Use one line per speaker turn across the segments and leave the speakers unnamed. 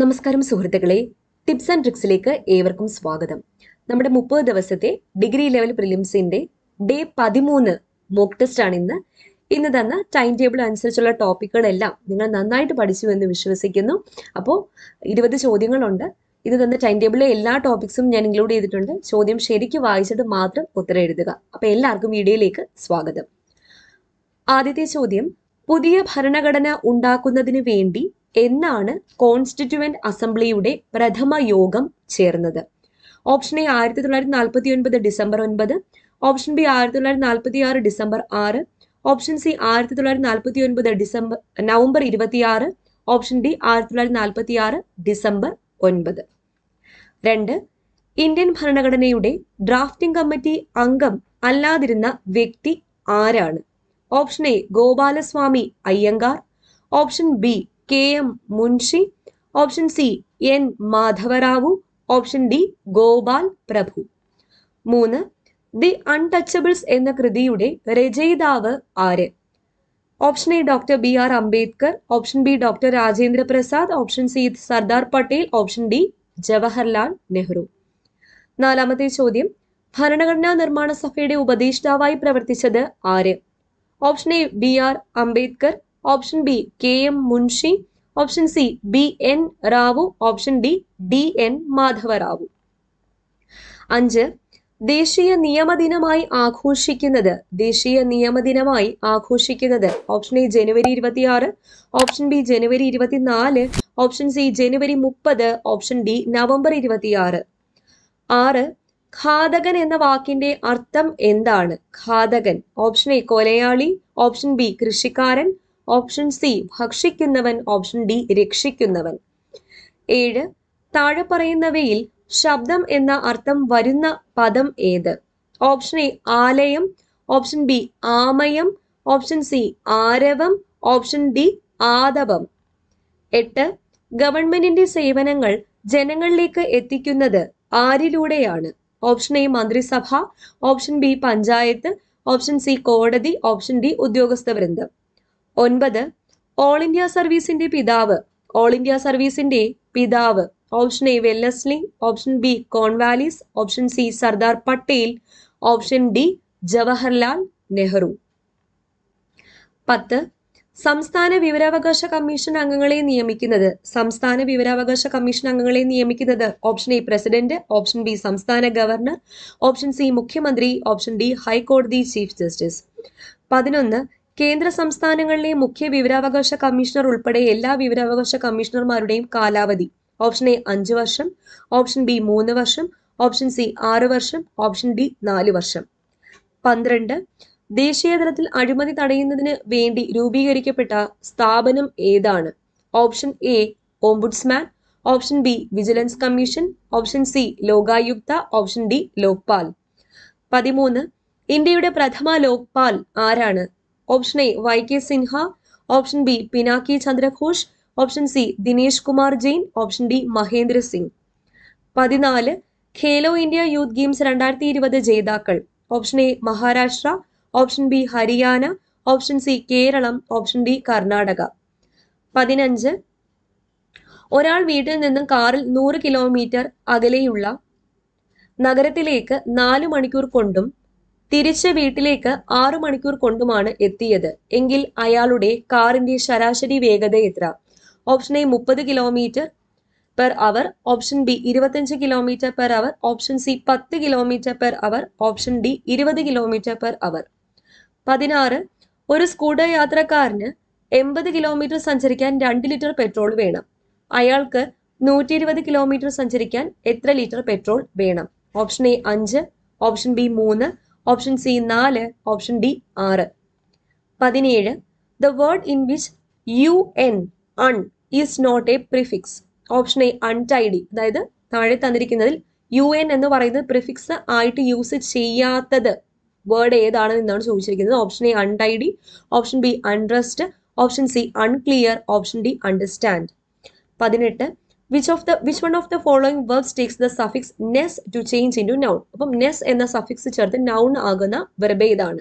നമസ്കാരം സുഹൃത്തുക്കളെ tips and ട്രിക്സിലേക്ക് ഏവർക്കും സ്വാഗതം നമ്മുടെ മുപ്പത് ദിവസത്തെ ഡിഗ്രി ലെവൽ പ്രിലിംസിന്റെ ഡേ പതിമൂന്ന് മോക്ക് ടെസ്റ്റ് ആണ് ഇന്ന് ഇന്ന് തന്ന ടൈം ടേബിൾ അനുസരിച്ചുള്ള ടോപ്പിക്കുകളെല്ലാം നിങ്ങൾ നന്നായിട്ട് പഠിച്ചു എന്ന് വിശ്വസിക്കുന്നു അപ്പോൾ ഇരുപത് ചോദ്യങ്ങളുണ്ട് ഇത് തന്ന ടൈം ടേബിളിലെ എല്ലാ ടോപ്പിക്സും ഞാൻ ഇൻക്ലൂഡ് ചെയ്തിട്ടുണ്ട് ചോദ്യം ശരിക്ക് വായിച്ചിട്ട് മാത്രം ഉത്തരം എഴുതുക അപ്പോൾ എല്ലാവർക്കും വീഡിയോയിലേക്ക് സ്വാഗതം ആദ്യത്തെ ചോദ്യം പുതിയ ഭരണഘടന ഉണ്ടാക്കുന്നതിന് വേണ്ടി എന്നാണ് കോൺസ്റ്റിറ്റ്യുവന്റ് അസംബ്ലിയുടെ പ്രഥമ യോഗം ചേർന്നത് ഓപ്ഷൻ എ ആയിരത്തി തൊള്ളായിരത്തി നാൽപ്പത്തി ഒൻപത് ഡിസംബർ ഒൻപത് ഓപ്ഷൻ ബി ആയിരത്തി തൊള്ളായിരത്തി നാൽപ്പത്തി ആറ് ഡിസംബർ ആറ് ഓപ്ഷൻ സി ആയിരത്തി തൊള്ളായിരത്തി നാൽപ്പത്തി ഒൻപത് ഡിസംബർ നവംബർ ഇരുപത്തിയാറ് ഓപ്ഷൻ ഡി ആയിരത്തി തൊള്ളായിരത്തി നാൽപ്പത്തി ആറ് ഡിസംബർ ഒൻപത് രണ്ട് ഇന്ത്യൻ ഭരണഘടനയുടെ ഡ്രാഫ്റ്റിംഗ് കമ്മിറ്റി അംഗം അല്ലാതിരുന്ന വ്യക്തി ആരാണ് option A Gopalaswami Ayyangar option B K M Munshi option C N Madhavarao option D Gopal Prabhu മൂന്ന് ദി അൺടച്ചബിൾസ് എന്ന കൃതിയുടെ രചയിതാവ് ആര് option A doctor B R Ambedkar option B doctor Rajendra Prasad option C Sardar Patel option D Jawaharlal Nehru നാലാമത്തെ ചോദ്യം ഭരണഘടനാ നിർമ്മാണ സഭയുടെ ഉപദേഷ്ടാവായി പ്രവർത്തിച്ചത് ആര് option A B R Ambedkar option B K M Munshi option C B N Rao option D D N Madhavarao അഞ്ച് ദേശീയ നിയമദിനമായി ആഘോഷിക്കുന്നത് ദേശീയ നിയമദിനമായി ആഘോഷിക്കുന്നത് ഓപ്ഷൻ എ ജനുവരി ഇരുപത്തിയാറ് ഓപ്ഷൻ ബി ജനുവരി ഇരുപത്തിനാല് ഓപ്ഷൻ സി ജനുവരി മുപ്പത് ഓപ്ഷൻ ഡി നവംബർ ഇരുപത്തിയാറ് ആറ് ഘാതകൻ എന്ന വാക്കിന്റെ അർത്ഥം എന്താണ് ഘാതകൻ ഓപ്ഷൻ എ കൊലയാളി ഓപ്ഷൻ ബി കൃഷിക്കാരൻ ഓപ്ഷൻ സി ഭക്ഷിക്കുന്നവൻ ഓപ്ഷൻ ഡി രക്ഷിക്കുന്നവൻ ഏഴ് താഴെ പറയുന്നവയിൽ ശബ്ദം എന്ന അർത്ഥം വരുന്ന പദം ഏത് ഓപ്ഷൻ എ ആലയം ഓപ്ഷൻ ബി ആമയം ഓപ്ഷൻ സി ആരവം ഓപ്ഷൻ ഡി ആദവം എട്ട് ഗവൺമെന്റിന്റെ സേവനങ്ങൾ ജനങ്ങളിലേക്ക് എത്തിക്കുന്നത് ആരിലൂടെയാണ് ഓപ്ഷൻ എ മന്ത്രിസഭ option B panchayat option C കോടതി ഓപ്ഷൻ ഡി ഉദ്യോഗസ്ഥ വൃന്ദം ഒൻപത് ഓൾ ഇന്ത്യ സർവീസിന്റെ പിതാവ് ഓൾ ഇന്ത്യ സർവീസിന്റെ പിതാവ് option A Wellesley option B Cornwallis option C Sardar Patel option D Jawaharlal Nehru പത്ത് സംസ്ഥാന വിവരാവകാശ കമ്മീഷൻ അംഗങ്ങളെ നിയമിക്കുന്നത് സംസ്ഥാന വിവരാവകാശ കമ്മീഷൻ അംഗങ്ങളെ നിയമിക്കുന്നത് option A president option B സംസ്ഥാന ഗവർണർ ഓപ്ഷൻ സി മുഖ്യമന്ത്രി ഓപ്ഷൻ ഡി ഹൈക്കോടതി ചീഫ് ജസ്റ്റിസ് പതിനൊന്ന് കേന്ദ്ര സംസ്ഥാനങ്ങളിലെ മുഖ്യ വിവരാവകാശ കമ്മീഷണർ ഉൾപ്പെടെ എല്ലാ വിവരാവകാശ കമ്മീഷണർമാരുടെയും കാലാവധി ഓപ്ഷൻ എ അഞ്ച് വർഷം ഓപ്ഷൻ ബി മൂന്ന് വർഷം ഓപ്ഷൻ സി ആറ് വർഷം ഓപ്ഷൻ ഡി നാല് വർഷം പന്ത്രണ്ട് ദേശീയതലത്തിൽ അഴിമതി തടയുന്നതിന് വേണ്ടി രൂപീകരിക്കപ്പെട്ട സ്ഥാപനം ഏതാണ് option A ombudsman option B vigilance commission option C Lokayukta option D Lokpal പതിമൂന്ന് ഇന്ത്യയുടെ പ്രഥമ ലോക്പാൽ ആരാണ് option A Y K Sinha option B Pinaki Chandraghosh option C Dinesh Kumar Jain option D Mahendra Singh പതിനാല് ഖേലോ ഇന്ത്യ യൂത്ത് ഗെയിംസ് രണ്ടായിരത്തി ഇരുപത് ജേതാക്കൾ option A Maharashtra option B Haryana option C Keralam option D Karnataka പതിനഞ്ച് ഒരാൾ വീട്ടിൽ നിന്നും കാറിൽ നൂറ് കിലോമീറ്റർ അകലെയുള്ള നഗരത്തിലേക്ക് നാല് മണിക്കൂർ കൊണ്ടും തിരിച്ച് വീട്ടിലേക്ക് ആറു മണിക്കൂർ കൊണ്ടുമാണ് എത്തിയത് എങ്കിൽ അയാളുടെ കാറിന്റെ ശരാശരി വേഗത എത്ര ഓപ്ഷൻ എ മുപ്പത് kilometre per hour option B ഇരുപത്തഞ്ച് kilometre per hour option C പത്ത് kilometre per hour option D ഇരുപത് കിലോമീറ്റർ പെർ അവർ പതിനാറ് ഒരു സ്കൂട്ടർ യാത്രക്കാരന് എൺപത് കിലോമീറ്റർ സഞ്ചരിക്കാൻ രണ്ട് ലിറ്റർ പെട്രോൾ വേണം അയാൾക്ക് നൂറ്റി ഇരുപത് കിലോമീറ്റർ സഞ്ചരിക്കാൻ എത്ര ലിറ്റർ പെട്രോൾ വേണം ഓപ്ഷൻ എ അഞ്ച് ഓപ്ഷൻ ബി മൂന്ന് ഓപ്ഷൻ സി നാല് ഓപ്ഷൻ ഡി ആറ് പതിനേഴ് the word in which U N un is not a prefix option A untidy അതായത് താഴെ തന്നിരിക്കുന്നതിൽ യു എൻ എന്ന് പറയുന്നത് പ്രിഫിക്സ് ആയിട്ട് യൂസ് ചെയ്യാത്തത് വേർഡ് ഏതാണ് എന്നാണ് ചോദിച്ചിരിക്കുന്നത് option A untidy option B undressed option C unclear option D understand പതിനെട്ട് which of the which one of the following verbs takes the suffix ness to change into noun അപ്പം ness എന്ന suffix ചേർത്ത് noun ആകുന്ന verb ഏതാണ്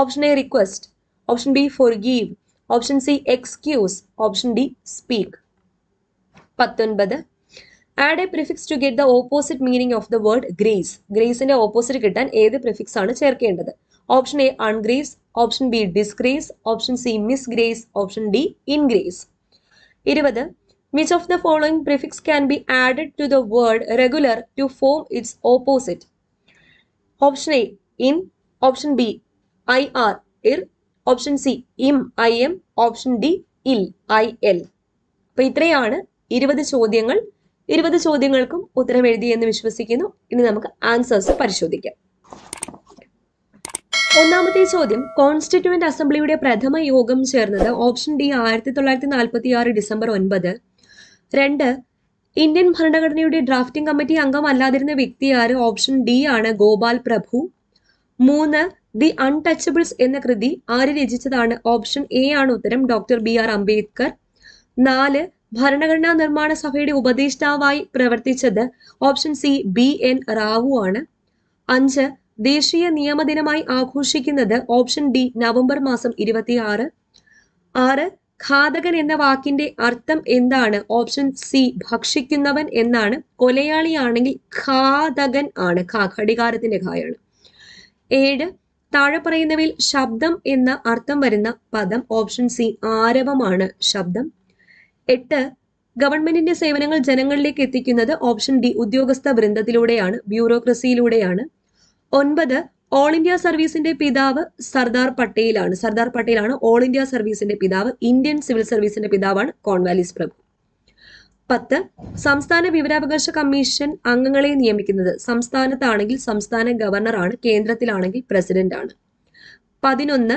option A request option B forgive option C excuse option D speak പത്തൊൻപത് add a prefix to get the opposite meaning of the word grace ഗ്രേസിന്റെ opposite കിട്ടാൻ ഏത് prefix ആണ് ചേർക്കേണ്ടത് option A ungrace option B disgrace option C misgrace option D ingrace ഇരുപത് Which of the following prefix can be added to the word regular to form its opposite? Option A in, option B IR ir, option C im im, option D il il. അപ്പൊ ഇത്രയാണ് ഇരുപത് ചോദ്യങ്ങൾ ഇരുപത് ചോദ്യങ്ങൾക്കും ഉത്തരം എഴുതി എന്ന് വിശ്വസിക്കുന്നു ഇനി നമുക്ക് ആൻസേഴ്സ് പരിശോധിക്കാം ഒന്നാമത്തെ ചോദ്യം കോൺസ്റ്റിറ്റ്യൂവന്റ് അസംബ്ലിയുടെ പ്രഥമ യോഗം ചേർന്നത് ഓപ്ഷൻ ഡി ആയിരത്തി തൊള്ളായിരത്തി നാൽപ്പത്തി ആറ് ഡിസംബർ ഒൻപത് രണ്ട് ഇന്ത്യൻ ഭരണഘടനയുടെ ഡ്രാഫ്റ്റിംഗ് കമ്മിറ്റി അംഗമല്ലാതിരുന്ന വ്യക്തി ആര് ഓപ്ഷൻ ഡി ആണ് ഗോപാൽ പ്രഭു മൂന്ന് ദി അൺടച്ചബിൾസ് എന്ന കൃതി ആര് രചിച്ചതാണ് ഓപ്ഷൻ എ ആണ് ഉത്തരം ഡോക്ടർ ബി ആർ അംബേദ്കർ നാല് ഭരണഘടനാ നിർമ്മാണ സഭയുടെ ഉപദേഷ്ടാവായി പ്രവർത്തിച്ചത് option C B N Rao ആണ് അഞ്ച് ദേശീയ നിയമദിനമായി ആഘോഷിക്കുന്നത് ഓപ്ഷൻ ഡി നവംബർ മാസം ഇരുപത്തിയാറ് ആറ് ഘാതകൻ എന്ന വാക്കിന്റെ അർത്ഥം എന്താണ് ഓപ്ഷൻ സി ഭക്ഷിക്കുന്നവൻ എന്നാണ് കൊലയാളിയാണെങ്കിൽ ഘാതകൻ ആണ് ഘടികാരത്തിന്റെ ഘായാണ് ഏഴ് താഴെ പറയുന്നവയിൽ ശബ്ദം എന്ന അർത്ഥം വരുന്ന പദം ഓപ്ഷൻ സി ആരവമാണ് ശബ്ദം എട്ട് ഗവൺമെന്റിന്റെ സേവനങ്ങൾ ജനങ്ങളിലേക്ക് എത്തിക്കുന്നത് ഓപ്ഷൻ ഡി ഉദ്യോഗസ്ഥ വൃന്ദത്തിലൂടെയാണ് ബ്യൂറോക്രസിയിലൂടെയാണ് ഒൻപത് ഓൾ ഇന്ത്യ സർവീസിന്റെ പിതാവ് സർദാർ പട്ടേലാണ് സർദാർ പട്ടേലാണ് ഓൾ ഇന്ത്യ സർവീസിന്റെ പിതാവ് ഇന്ത്യൻ സിവിൽ സർവീസിന്റെ പിതാവാണ് കോൺവാലിസ് പ്രഭു പത്ത് സംസ്ഥാന വിവരാവകാശ കമ്മീഷൻ അംഗങ്ങളെ നിയമിക്കുന്നത് സംസ്ഥാനത്താണെങ്കിൽ സംസ്ഥാന ഗവർണറാണ് കേന്ദ്രത്തിലാണെങ്കിൽ പ്രസിഡന്റാണ് പതിനൊന്ന്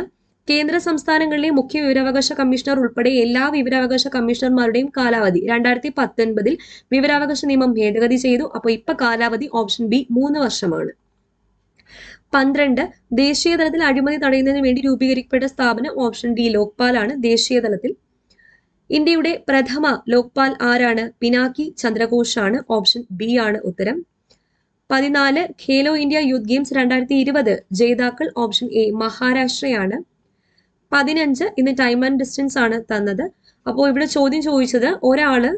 കേന്ദ്ര സംസ്ഥാനങ്ങളിലെ മുഖ്യ വിവരാവകാശ കമ്മീഷണർ ഉൾപ്പെടെ എല്ലാ വിവരാവകാശ കമ്മീഷണർമാരുടെയും കാലാവധി രണ്ടായിരത്തി പത്തൊൻപതിൽ വിവരാവകാശ നിയമം ഭേദഗതി ചെയ്തു അപ്പോൾ ഇപ്പൊ കാലാവധി ഓപ്ഷൻ ബി മൂന്ന് വർഷമാണ് പന്ത്രണ്ട് തലത്തിൽ അഴിമതി തടയുന്നതിന് വേണ്ടി രൂപീകരിക്കപ്പെട്ട സ്ഥാപനം ഓപ്ഷൻ ഡി ലോക്പാൽ ആണ് തലത്തിൽ ഇന്ത്യയുടെ പ്രഥമ ലോക്പാൽ ആരാണ് പിനാക്കി ആണ് ഓപ്ഷൻ ബി ആണ് ഉത്തരം പതിനാല് ഖേലോ ഇന്ത്യ യൂത്ത് ഗെയിംസ് രണ്ടായിരത്തി ഇരുപത് ജേതാക്കൾ ഓപ്ഷൻ എ മഹാരാഷ്ട്രയാണ് പതിനഞ്ച് ഇന്ന് ടൈം ആൻഡ് ഡിസ്റ്റൻസ് ആണ് തന്നത് അപ്പോൾ ഇവിടെ ചോദ്യം ചോദിച്ചത് ഒരാള്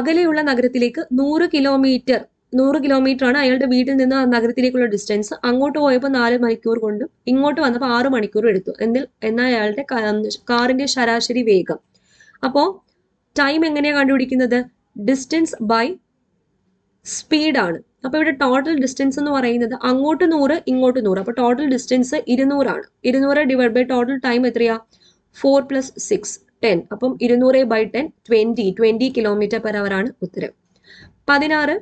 അകലെയുള്ള നഗരത്തിലേക്ക് നൂറ് കിലോമീറ്റർ നൂറ് കിലോമീറ്റർ ആണ് അയാളുടെ വീട്ടിൽ നിന്ന് നഗരത്തിലേക്കുള്ള ഡിസ്റ്റൻസ് അങ്ങോട്ട് പോയപ്പോൾ നാല് മണിക്കൂർ കൊണ്ട് ഇങ്ങോട്ട് വന്നപ്പോൾ ആറ് മണിക്കൂർ എടുത്തു എന്നിൽ എന്നാൽ അയാളുടെ കാറിന്റെ ശരാശരി വേഗം അപ്പോൾ ടൈം എങ്ങനെയാണ് കണ്ടുപിടിക്കുന്നത് ഡിസ്റ്റൻസ് ബൈ സ്പീഡാണ് അപ്പോൾ ഇവിടെ ടോട്ടൽ ഡിസ്റ്റൻസ് എന്ന് പറയുന്നത് അങ്ങോട്ട് നൂറ് ഇങ്ങോട്ട് നൂറ് അപ്പോൾ ടോട്ടൽ ഡിസ്റ്റൻസ് ഇരുന്നൂറാണ് ഇരുന്നൂറ് ഡിവൈഡ് ബൈ ടോട്ടൽ ടൈം എത്രയാ ഫോർ പ്ലസ് സിക്സ് ടെൻ അപ്പം ഇരുന്നൂറ് by ten twenty twenty kilometre per ആണ് ഉത്തരം പതിനാറ്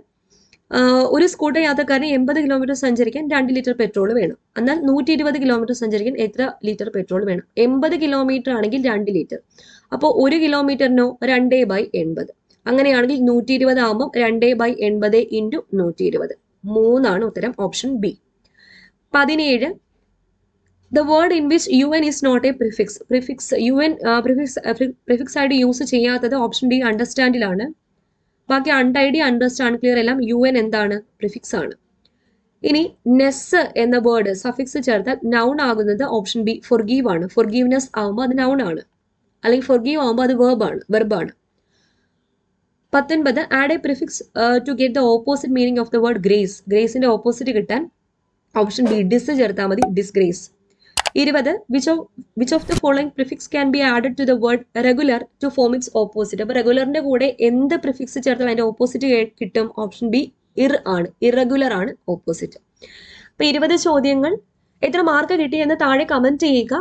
ഒരു സ്കൂട്ടർ യാത്രക്കാരന് എൺപത് കിലോമീറ്റർ സഞ്ചരിക്കാൻ രണ്ട് ലിറ്റർ പെട്രോൾ വേണം എന്നാൽ നൂറ്റി ഇരുപത് കിലോമീറ്റർ സഞ്ചരിക്കാൻ എത്ര ലിറ്റർ പെട്രോൾ വേണം എൺപത് കിലോമീറ്റർ ആണെങ്കിൽ രണ്ട് ലിറ്റർ അപ്പോൾ ഒരു കിലോമീറ്ററിനോ രണ്ടേ ബൈ എൺപത് അങ്ങനെയാണെങ്കിൽ നൂറ്റി ഇരുപത് ആകുമ്പോൾ രണ്ടേ ബൈ എൺപത് ഇൻറ്റു നൂറ്റി ഇരുപത് മൂന്നാണ് ഉത്തരം ഓപ്ഷൻ ബി പതിനേഴ് the word in which U N is not a prefix prefix U N prefix prefix ആയിട്ട് യൂസ് ചെയ്യാത്തത് ഓപ്ഷൻ ഡി അണ്ടർസ്റ്റാൻഡിലാണ് ബാക്കി അൺഡൈഡി അണ്ടർസ്റ്റാൻഡ് ക്ലിയർ എല്ലാം യു എൻ എന്താണ് പ്രിഫിക്സ് ആണ് ഇനി നെസ് എന്ന വേർഡ് സഫിക്സ് ചേർത്താൽ നൗൺ ആകുന്നത് ഓപ്ഷൻ ബി ഫൊർഗീവ് ആണ് ഫൊർഗീവ്നെസ് ആകുമ്പോൾ അത് നൗൺ ആണ് അല്ലെങ്കിൽ ഫൊർഗീവ് ആകുമ്പോൾ അത് വേർബാണ് വെർബാണ് പത്തൊൻപത് add a prefix to get the opposite meaning of the word grace ഗ്രേസിന്റെ ഓപ്പോസിറ്റ് കിട്ടാൻ ഓപ്ഷൻ ബി ഡിസ് ചേർത്താൽ മതി ഡിസ്ഗ്രേസ് ഇരുപത് which of which of the following prefix can be added to the word regular to form its opposite അപ്പൊ റെഗുലറിന്റെ കൂടെ എന്ത് prefix ചേർത്താൽ അതിന്റെ ഓപ്പോസിറ്റ് കിട്ടും ഓപ്ഷൻ ബി ഇർ ആണ് ഇറഗുലർ ആണ് ഓപ്പോസിറ്റ് അപ്പൊ ഇരുപത് ചോദ്യങ്ങൾ എത്ര മാർക്ക് കിട്ടി എന്ന് താഴെ കമന്റ് ചെയ്യുക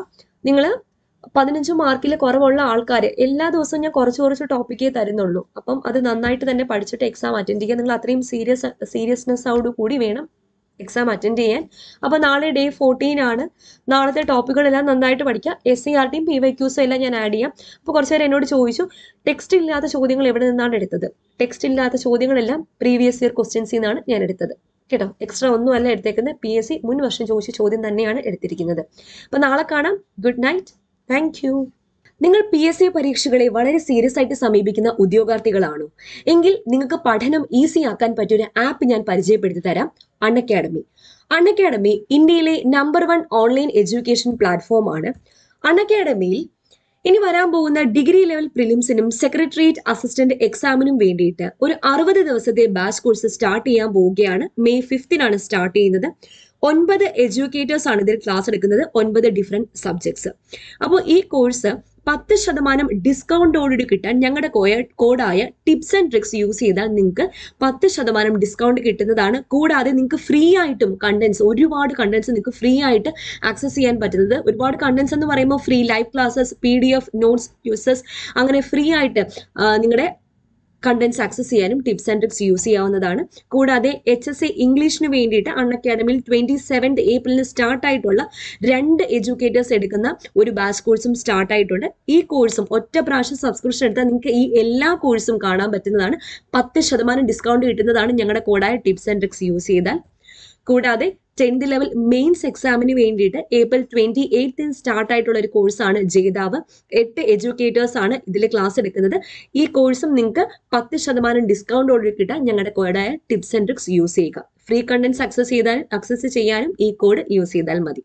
നിങ്ങൾ പതിനഞ്ച് മാർക്കിൽ കുറവുള്ള ആൾക്കാർ എല്ലാ ദിവസവും ഞാൻ കുറച്ച് കുറച്ച് ടോപ്പിക്കേ തരുന്നുള്ളൂ അപ്പം അത് നന്നായിട്ട് തന്നെ പഠിച്ചിട്ട് എക്സാം അറ്റൻഡ് ചെയ്യുക നിങ്ങൾ അത്രയും സീരിയസ് സീരിയസ്നെസ്സോട് കൂടി വേണം എക്സാം അറ്റൻഡ് ചെയ്യാൻ അപ്പോൾ നാളെ ഡേ ഫോർട്ടീൻ ആണ് നാളത്തെ ടോപ്പിക്കുകളെല്ലാം നന്നായിട്ട് പഠിക്കാം എസ് സി ആർ ടിയും പി വൈ ക്യൂസും എല്ലാം ഞാൻ ആഡ് ചെയ്യാം അപ്പോൾ കുറച്ച് നേരം എന്നോട് ചോദിച്ചു ടെക്സ്റ്റ് ഇല്ലാത്ത ചോദ്യങ്ങൾ എവിടെ നിന്നാണ് എടുത്തത് ടെക്സ്റ്റ് ഇല്ലാത്ത ചോദ്യങ്ങളെല്ലാം പ്രീവിയസ് ഇയർ ക്വസ്റ്റ്യൻസിൽ നിന്നാണ് ഞാൻ എടുത്തത് കേട്ടോ എക്സ്ട്രാ ഒന്നുമല്ല എടുത്തേക്കുന്നത് പി എസ് സി മുൻ വർഷം ചോദിച്ച ചോദ്യം തന്നെയാണ് എടുത്തിരിക്കുന്നത് അപ്പോൾ നാളെ കാണാം ഗുഡ് നൈറ്റ് താങ്ക് നിങ്ങൾ പി എസ് സി പരീക്ഷകളെ വളരെ സീരിയസ് ആയിട്ട് സമീപിക്കുന്ന ഉദ്യോഗാർത്ഥികളാണോ എങ്കിൽ നിങ്ങൾക്ക് പഠനം ഈസി ആക്കാൻ പറ്റിയൊരു ആപ്പ് ഞാൻ പരിചയപ്പെടുത്തി തരാം അൺ അക്കാഡമി അൺ അക്കാഡമി ഇന്ത്യയിലെ നമ്പർ വൺ ഓൺലൈൻ എഡ്യൂക്കേഷൻ ആണ് അൺ അക്കാഡമിയിൽ ഇനി വരാൻ പോകുന്ന ഡിഗ്രി ലെവൽ പ്രിലിംസിനും സെക്രട്ടേറിയറ്റ് അസിസ്റ്റന്റ് എക്സാമിനും വേണ്ടിയിട്ട് ഒരു അറുപത് ദിവസത്തെ ബാച്ച് കോഴ്സ് സ്റ്റാർട്ട് ചെയ്യാൻ പോവുകയാണ് മെയ് ഫിഫ്തിനാണ് സ്റ്റാർട്ട് ചെയ്യുന്നത് ഒൻപത് എഡ്യൂക്കേറ്റേഴ്സ് ആണ് ഇതിൽ ക്ലാസ് എടുക്കുന്നത് ഒൻപത് ഡിഫറെന്റ് സബ്ജക്ട്സ് അപ്പോൾ ഈ കോഴ്സ് പത്ത് ശതമാനം ഡിസ്കൗണ്ടോടുകൂടി കിട്ടാൻ ഞങ്ങളുടെ കോഡായ ടിപ്സ് ആൻഡ് ട്രിക്സ് യൂസ് ചെയ്താൽ നിങ്ങൾക്ക് പത്ത് ശതമാനം ഡിസ്കൗണ്ട് കിട്ടുന്നതാണ് കൂടാതെ നിങ്ങൾക്ക് ഫ്രീ ആയിട്ടും കണ്ടൻസ് ഒരുപാട് കണ്ടൻസ് നിങ്ങൾക്ക് ഫ്രീ ആയിട്ട് ആക്സസ് ചെയ്യാൻ പറ്റുന്നത് ഒരുപാട് കണ്ടൻസ് എന്ന് പറയുമ്പോൾ free live classes P D F notes uses അങ്ങനെ ഫ്രീ ആയിട്ട് നിങ്ങളുടെ കണ്ടന്റ്സ് ആക്സസ് ചെയ്യാനും ടിപ്സ് ആൻഡ് ടിപ്സ് യൂസ് ചെയ്യാവുന്നതാണ് കൂടാതെ എച്ച് എസ് എ ഇംഗ്ലീഷിന് വേണ്ടിയിട്ട് അൺ അക്കാദമിയിൽ ട്വൻറ്റി സെവൻത് ഏപ്രിലിന് സ്റ്റാർട്ടായിട്ടുള്ള രണ്ട് എഡ്യൂക്കേറ്റേഴ്സ് എടുക്കുന്ന ഒരു ബാച്ച് കോഴ്സും സ്റ്റാർട്ടായിട്ടുണ്ട് ഈ കോഴ്സും ഒറ്റ പ്രാവശ്യം സബ്സ്ക്രിപ്ഷൻ എടുത്താൽ നിങ്ങൾക്ക് ഈ എല്ലാ കോഴ്സും കാണാൻ പറ്റുന്നതാണ് പത്ത് ശതമാനം ഡിസ്കൗണ്ട് കിട്ടുന്നതാണ് ഞങ്ങളുടെ കോഡായ ടിപ്സ് ആൻഡ് ട്രിക്സ് യൂസ് ചെയ്താൽ കൂടാതെ ടെൻത്ത് ലെവൽ മെയിൻസ് എക്സാമിന് വേണ്ടിയിട്ട് ഏപ്രിൽ ട്വന്റി എയ്ത്തിന് സ്റ്റാർട്ട് ആയിട്ടുള്ള ഒരു കോഴ്സാണ് ജേതാവ് എട്ട് എഡ്യൂക്കേറ്റേഴ്സ് ആണ് ഇതിൽ ക്ലാസ് എടുക്കുന്നത് ഈ കോഴ്സും നിങ്ങൾക്ക് പത്ത് ശതമാനം ഡിസ്കൗണ്ടോടെ കിട്ടാൻ ഞങ്ങളുടെ കോഡായ ടിപ്സ് ആൻഡ് ട്രിക്സ് യൂസ് ചെയ്യുക ഫ്രീ കണ്ടന്റ് അക്സസ് ചെയ്താൽ അക്സസ് ചെയ്യാനും ഈ കോഡ് യൂസ് ചെയ്താൽ മതി